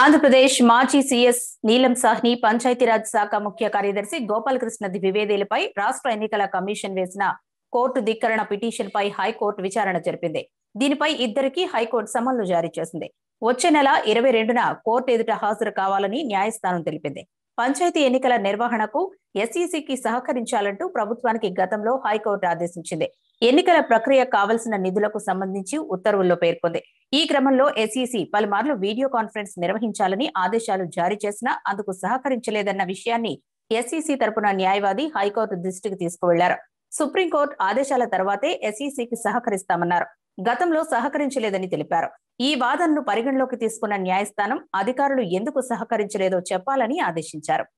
ఆంధ్రప్రదేశ్ మాజీ సీఎస్ నీలం సాహ్ని పంచాయతీరాజ్ శాఖ ముఖ్య కార్యదర్శి గోపాలకృష్ణ ద్వివేదిలపై రాష్ట్ర ఎన్నికల కమిషన్ వేసిన కోర్టు ధిక్కరణ పిటిషన్ పై హైకోర్టు విచారణ జరిపింది దీనిపై ఇద్దరికి హైకోర్టు సమన్లు జారీ చేసింది వచ్చే నెల ఇరవై రెండున కోర్టు ఎదుట హాజరు కావాలని న్యాయస్థానం తెలిపింది పంచాయతీ ఎన్నికల నిర్వహణకు ఎస్ఈసికి సహకరించాలంటూ ప్రభుత్వానికి గతంలో హైకోర్టు ఆదేశించింది ఎన్నికల ప్రక్రియ కావలసిన నిధులకు సంబంధించి ఉత్తర్వుల్లో పేర్కొంది ఈ క్రమంలో ఎస్ఈసి పలుమార్లు వీడియో కాన్ఫరెన్స్ నిర్వహించాలని ఆదేశాలు జారీ చేసినా అందుకు సహకరించలేదన్న విషయాన్ని ఎస్ఈసి తరపున న్యాయవాది హైకోర్టు దృష్టికి తీసుకువెళ్లారు సుప్రీంకోర్టు ఆదేశాల తర్వాతే ఎస్ఈసికి సహకరిస్తామన్నారు గతంలో సహకరించలేదని తెలిపారు ఈ వాదనను పరిగణలోకి తీసుకున్న న్యాయస్థానం అధికారులు ఎందుకు సహకరించలేదో చెప్పాలని ఆదేశించారు